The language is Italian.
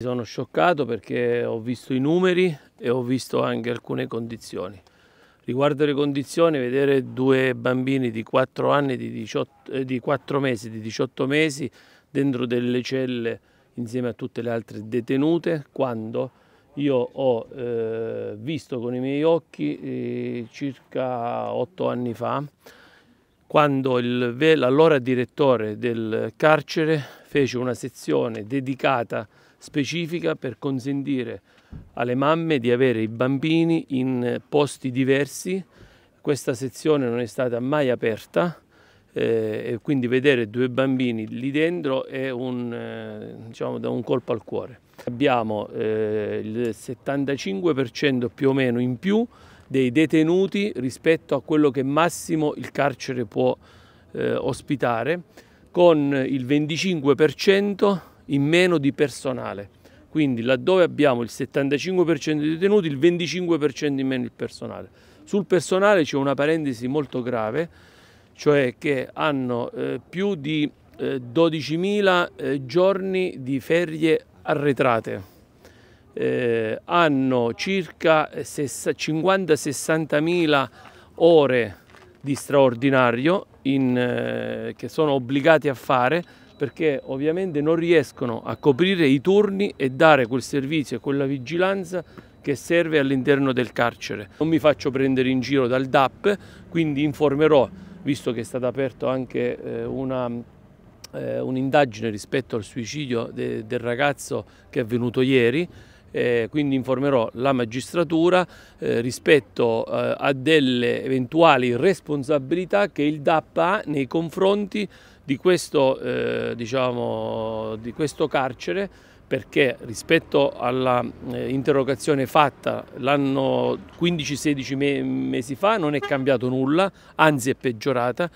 Sono scioccato perché ho visto i numeri e ho visto anche alcune condizioni. Riguardo le condizioni, vedere due bambini di 4 anni, di, 18, eh, di 4 mesi, di 18 mesi dentro delle celle insieme a tutte le altre detenute, quando io ho eh, visto con i miei occhi eh, circa 8 anni fa, quando l'allora direttore del carcere fece una sezione dedicata specifica per consentire alle mamme di avere i bambini in posti diversi. Questa sezione non è stata mai aperta eh, e quindi vedere due bambini lì dentro è un, eh, diciamo, da un colpo al cuore. Abbiamo eh, il 75% più o meno in più dei detenuti rispetto a quello che massimo il carcere può eh, ospitare con il 25% in meno di personale. Quindi laddove abbiamo il 75% di detenuti, il 25% in meno di personale. Sul personale c'è una parentesi molto grave, cioè che hanno eh, più di eh, 12.000 eh, giorni di ferie arretrate. Eh, hanno circa 50-60.000 ore di straordinario in, eh, che sono obbligati a fare perché ovviamente non riescono a coprire i turni e dare quel servizio e quella vigilanza che serve all'interno del carcere. Non mi faccio prendere in giro dal DAP, quindi informerò, visto che è stata aperta anche eh, eh un'indagine eh, un rispetto al suicidio de, del ragazzo che è avvenuto ieri, eh, quindi informerò la magistratura eh, rispetto eh, a delle eventuali responsabilità che il DAP ha nei confronti di questo, eh, diciamo, di questo carcere perché rispetto all'interrogazione eh, fatta l'anno 15-16 mesi fa non è cambiato nulla, anzi è peggiorata